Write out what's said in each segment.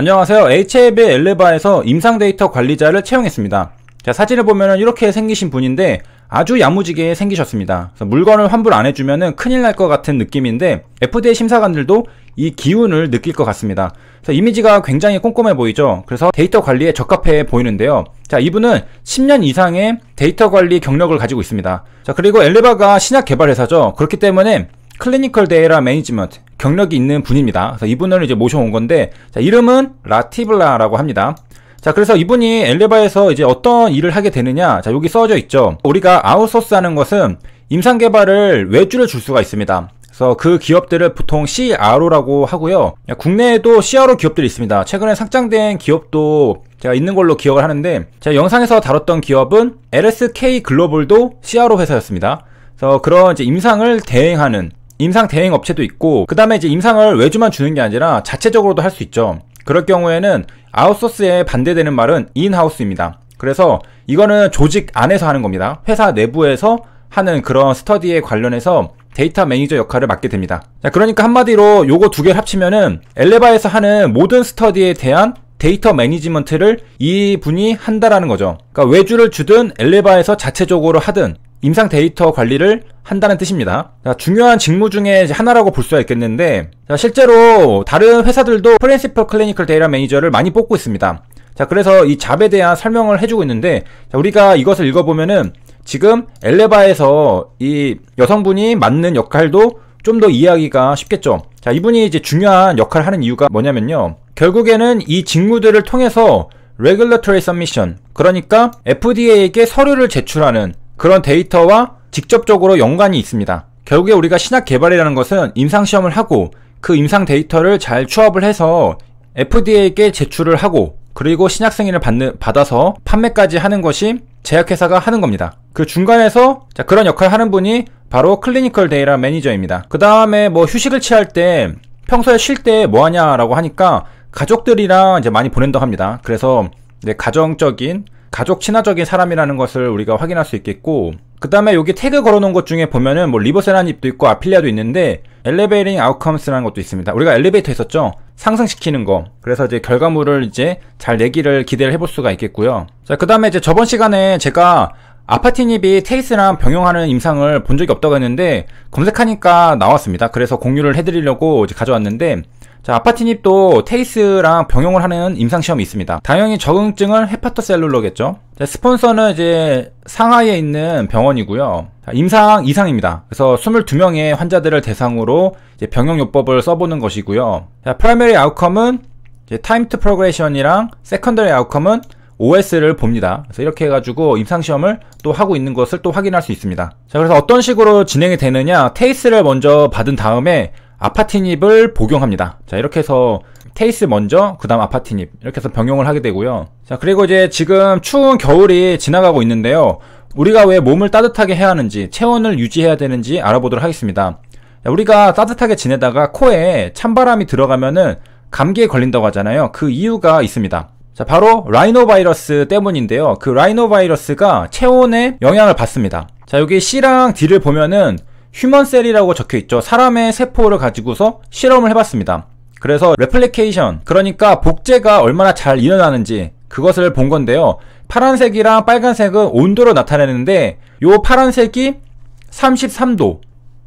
안녕하세요. h a b 엘레바에서 임상 데이터 관리자를 채용했습니다. 자, 사진을 보면 이렇게 생기신 분인데 아주 야무지게 생기셨습니다. 물건을 환불 안 해주면 큰일 날 것 같은 느낌인데 FDA 심사관들도 이 기운을 느낄 것 같습니다. 이미지가 굉장히 꼼꼼해 보이죠. 그래서 데이터 관리에 적합해 보이는데요. 자, 이분은 10년 이상의 데이터 관리 경력을 가지고 있습니다. 자, 그리고 엘레바가 신약 개발 회사죠. 그렇기 때문에 클리니컬 데이터 매니지먼트 경력이 있는 분입니다. 그래서 이분을 이제 모셔온 건데 자, 이름은 라티블라라고 합니다. 자 그래서 이분이 엘레바에서 이제 어떤 일을 하게 되느냐 자 여기 써져 있죠 우리가 아웃소스 하는 것은 임상 개발을 외주를 줄 수가 있습니다 그래서 그 기업들을 보통 CRO라고 하고요 국내에도 CRO 기업들이 있습니다 최근에 상장된 기업도 제가 있는 걸로 기억을 하는데 제가 영상에서 다뤘던 기업은 LSK 글로벌도 CRO 회사였습니다 그래서 그런 이제 임상을 대행하는 임상 대행 업체도 있고 그 다음에 이제 임상을 외주만 주는 게 아니라 자체적으로도 할 수 있죠. 그럴 경우에는 아웃소스에 반대되는 말은 인하우스입니다. 그래서 이거는 조직 안에서 하는 겁니다. 회사 내부에서 하는 그런 스터디에 관련해서 데이터 매니저 역할을 맡게 됩니다. 자, 그러니까 한마디로 요거 두 개를 합치면은 엘레바에서 하는 모든 스터디에 대한 데이터 매니지먼트를 이분이 한다라는 거죠. 그러니까 외주를 주든 엘레바에서 자체적으로 하든 임상 데이터 관리를 한다는 뜻입니다. 중요한 직무 중에 하나라고 볼 수가 있겠는데 실제로 다른 회사들도 프린시플 클리니컬 데이터 매니저를 많이 뽑고 있습니다. 자 그래서 이 잡에 대한 설명을 해주고 있는데 우리가 이것을 읽어보면은 지금 엘레바에서 이 여성분이 맡는 역할도 좀 더 이해하기가 쉽겠죠. 자 이분이 이제 중요한 역할을 하는 이유가 뭐냐면요. 결국에는 이 직무들을 통해서 regulatory submission 그러니까 FDA에게 서류를 제출하는 그런 데이터와 직접적으로 연관이 있습니다. 결국에 우리가 신약 개발이라는 것은 임상시험을 하고 그 임상 데이터를 잘추합을 해서 FDA에게 제출을 하고 그리고 신약 승인을 받는, 받아서 판매까지 하는 것이 제약회사가 하는 겁니다. 그 중간에서 자, 그런 역할을 하는 분이 바로 클리니컬 데이터 매니저입니다. 그 다음에 뭐 휴식을 취할 때 평소에 쉴 때 뭐 하냐라고 하니까 가족들이랑 이제 많이 보낸다고 합니다. 그래서 가정적인 가족 친화적인 사람이라는 것을 우리가 확인할 수 있겠고 그 다음에 여기 태그 걸어놓은 것 중에 보면은 뭐 리버세라는 잎도 있고 아필리아도 있는데 엘리베이링 아웃컴스라는 것도 있습니다. 우리가 엘리베이터 했었죠? 상승시키는 거. 그래서 이제 결과물을 이제 잘 내기를 기대를 해볼 수가 있겠고요. 자, 그 다음에 이제 저번 시간에 제가 아파티닙이 테이스랑 병용하는 임상을 본 적이 없다고 했는데 검색하니까 나왔습니다. 그래서 공유를 해드리려고 이제 가져왔는데 자, 아파티닙도 테이스랑 병용을 하는 임상시험이 있습니다. 당연히 적응증은 헤파토셀룰러겠죠. 자, 스폰서는 이제 상하이에 있는 병원이고요. 자, 임상 이상입니다. 그래서 22명의 환자들을 대상으로 병용요법을 써보는 것이고요. 자, 프라이머리 아웃컴은 타임 투 프로그레이션이랑 세컨더리 아웃컴은 OS를 봅니다. 그래서 이렇게 해가지고 임상시험을 또 하고 있는 것을 또 확인할 수 있습니다. 자, 그래서 어떤 식으로 진행이 되느냐, 테이스를 먼저 받은 다음에 아파티닙을 복용합니다. 자, 이렇게 해서 테이스 먼저, 그 다음 아파티닙. 이렇게 해서 병용을 하게 되고요. 자, 그리고 이제 지금 추운 겨울이 지나가고 있는데요. 우리가 왜 몸을 따뜻하게 해야 하는지, 체온을 유지해야 되는지 알아보도록 하겠습니다. 자, 우리가 따뜻하게 지내다가 코에 찬바람이 들어가면은 감기에 걸린다고 하잖아요. 그 이유가 있습니다. 자, 바로 라이노바이러스 때문인데요. 그 라이노바이러스가 체온에 영향을 받습니다. 자, 여기 C랑 D를 보면은 휴먼셀이라고 적혀있죠. 사람의 세포를 가지고서 실험을 해봤습니다. 그래서 레플리케이션, 그러니까 복제가 얼마나 잘 일어나는지 그것을 본 건데요. 파란색이랑 빨간색은 온도로 나타내는데 요 파란색이 33도,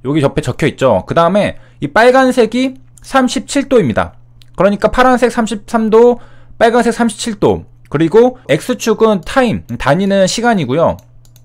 여기 옆에 적혀있죠. 그 다음에 이 빨간색이 37도입니다. 그러니까 파란색 33도, 빨간색 37도, 그리고 X축은 타임, 단위는 시간이고요.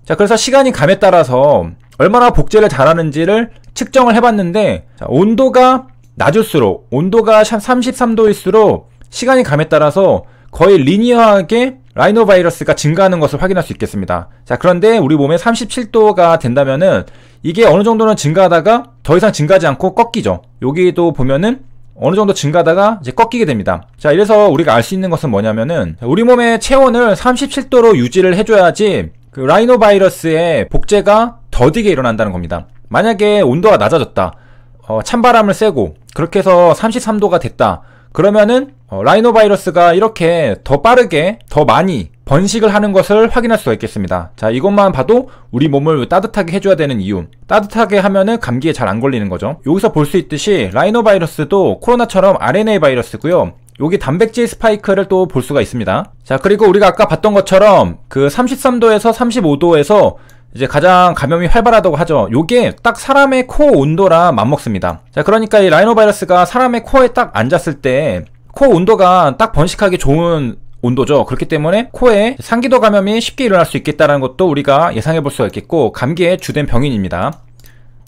자, 그래서 시간이 감에 따라서 얼마나 복제를 잘하는지를 측정을 해봤는데 자, 온도가 낮을수록 온도가 33도일수록 시간이 감에 따라서 거의 리니어하게 라이노바이러스가 증가하는 것을 확인할 수 있겠습니다. 자, 그런데 우리 몸에 37도가 된다면은 이게 어느 정도는 증가하다가 더 이상 증가하지 않고 꺾이죠. 여기도 보면은 어느 정도 증가하다가 이제 꺾이게 됩니다. 자, 이래서 우리가 알 수 있는 것은 뭐냐면은 우리 몸의 체온을 37도로 유지를 해줘야지 그 라이노바이러스의 복제가 더디게 일어난다는 겁니다. 만약에 온도가 낮아졌다. 어, 찬바람을 쐬고 그렇게 해서 33도가 됐다. 그러면은 어, 라이노 바이러스가 이렇게 더 빠르게 더 많이 번식을 하는 것을 확인할 수가 있겠습니다. 자, 이것만 봐도 우리 몸을 따뜻하게 해줘야 되는 이유. 따뜻하게 하면은 감기에 잘 안 걸리는 거죠. 여기서 볼 수 있듯이 라이노 바이러스도 코로나처럼 RNA 바이러스고요. 여기 단백질 스파이크를 또 볼 수가 있습니다. 자, 그리고 우리가 아까 봤던 것처럼 그 33도에서 35도에서 이제 가장 감염이 활발하다고 하죠. 요게 딱 사람의 코 온도랑 맞먹습니다. 자, 그러니까 이 라이노바이러스가 사람의 코에 딱 앉았을 때 코 온도가 딱 번식하기 좋은 온도죠. 그렇기 때문에 코에 상기도 감염이 쉽게 일어날 수 있겠다는 것도 우리가 예상해 볼 수가 있겠고 감기의 주된 병인입니다.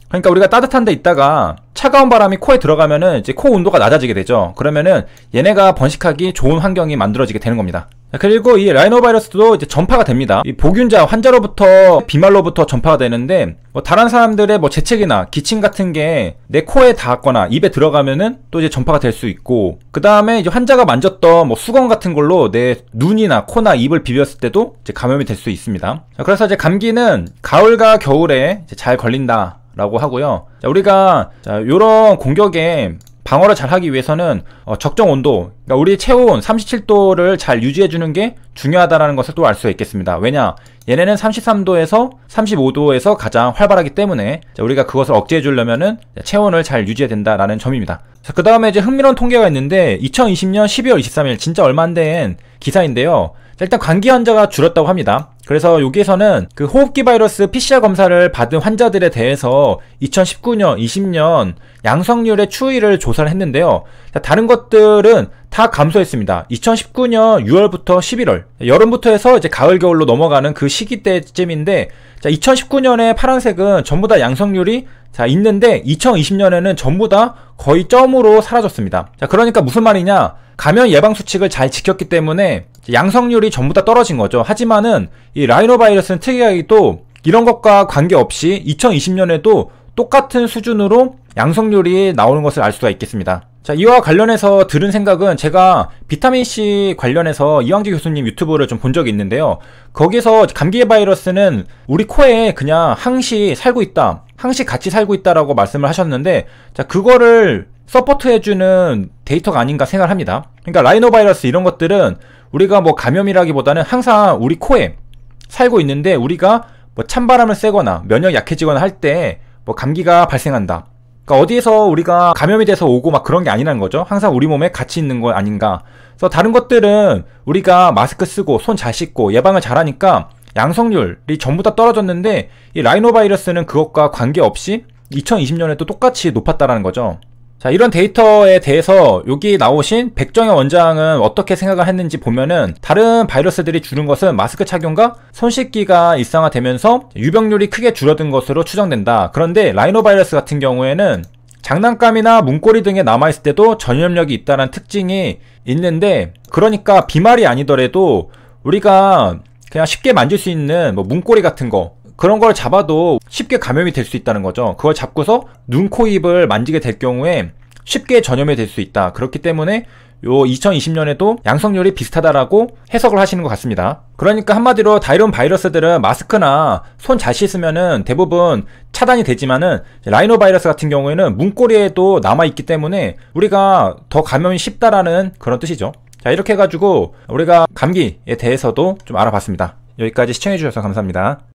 그러니까 우리가 따뜻한 데 있다가 차가운 바람이 코에 들어가면은 이제 코 온도가 낮아지게 되죠. 그러면은 얘네가 번식하기 좋은 환경이 만들어지게 되는 겁니다. 그리고 이 라이노바이러스도 이제 전파가 됩니다. 이 보균자 환자로부터 비말로부터 전파가 되는데 뭐 다른 사람들의 뭐 재채기나 기침 같은 게 내 코에 닿았거나 입에 들어가면은 또 이제 전파가 될 수 있고 그 다음에 이제 환자가 만졌던 뭐 수건 같은 걸로 내 눈이나 코나 입을 비볐을 때도 이제 감염이 될 수 있습니다. 그래서 이제 감기는 가을과 겨울에 잘 걸린다. 라고 하고요 자, 우리가 이런 공격에 방어를 잘 하기 위해서는 어, 적정 온도 그러니까 우리 체온 37도를 잘 유지해 주는 게 중요하다는 것을 또 알 수 있겠습니다 왜냐 얘네는 33도에서 35도에서 가장 활발하기 때문에 자, 우리가 그것을 억제해 주려면은 체온을 잘 유지해야 된다라는 점입니다 그 다음에 이제 흥미로운 통계가 있는데 2020년 12월 23일 진짜 얼마 안 된 기사인데요 일단 감기 환자가 줄었다고 합니다. 그래서 여기에서는 그 호흡기 바이러스 PCR 검사를 받은 환자들에 대해서 2019년, 20년 양성률의 추이를 조사를 했는데요. 다른 것들은 다 감소했습니다. 2019년 6월부터 11월, 여름부터 해서 이제 가을, 겨울로 넘어가는 그 시기 때쯤인데, 자, 2019년에 파란색은 전부 다 양성률이 자, 있는데, 2020년에는 전부 다 거의 점으로 사라졌습니다. 자, 그러니까 무슨 말이냐? 감염 예방 수칙을 잘 지켰기 때문에 양성률이 전부 다 떨어진 거죠. 하지만은 이 라이노 바이러스는 특이하게 도 이런 것과 관계없이 2020년에도 똑같은 수준으로 양성률이 나오는 것을 알 수가 있겠습니다. 자, 이와 관련해서 들은 생각은 제가 비타민C 관련해서 이왕지 교수님 유튜브를 좀 본 적이 있는데요. 거기서 감기 바이러스는 우리 코에 그냥 항시 살고 있다. 항시 같이 살고 있다라고 말씀을 하셨는데, 자, 그거를 서포트해주는 데이터가 아닌가 생각을 합니다. 그러니까 라이노바이러스 이런 것들은 우리가 뭐 감염이라기보다는 항상 우리 코에 살고 있는데 우리가 뭐 찬바람을 쐬거나 면역 약해지거나 할 때 뭐 감기가 발생한다. 그러니까 어디에서 우리가 감염이 돼서 오고 막 그런 게 아니라는 거죠. 항상 우리 몸에 같이 있는 건 아닌가. 그래서 다른 것들은 우리가 마스크 쓰고 손 잘 씻고 예방을 잘하니까 양성률이 전부 다 떨어졌는데 이 라이노바이러스는 그것과 관계없이 2020년에도 똑같이 높았다라는 거죠. 자 이런 데이터에 대해서 여기 나오신 백정의 원장은 어떻게 생각을 했는지 보면은 다른 바이러스들이 줄은 것은 마스크 착용과 손 씻기가 일상화되면서 유병률이 크게 줄어든 것으로 추정된다. 그런데 라이노 바이러스 같은 경우에는 장난감이나 문고리 등에 남아있을 때도 전염력이 있다는 특징이 있는데 그러니까 비말이 아니더라도 우리가 그냥 쉽게 만질 수 있는 뭐 문고리 같은 거 그런 걸 잡아도 쉽게 감염이 될 수 있다는 거죠. 그걸 잡고서 눈, 코, 입을 만지게 될 경우에 쉽게 전염이 될 수 있다. 그렇기 때문에 요 2020년에도 양성률이 비슷하다라고 해석을 하시는 것 같습니다. 그러니까 한마디로 다이론 바이러스들은 마스크나 손 잘 씻으면은 대부분 차단이 되지만은 라이노 바이러스 같은 경우에는 문고리에도 남아있기 때문에 우리가 더 감염이 쉽다라는 그런 뜻이죠. 자, 이렇게 해가지고 우리가 감기에 대해서도 좀 알아봤습니다. 여기까지 시청해주셔서 감사합니다.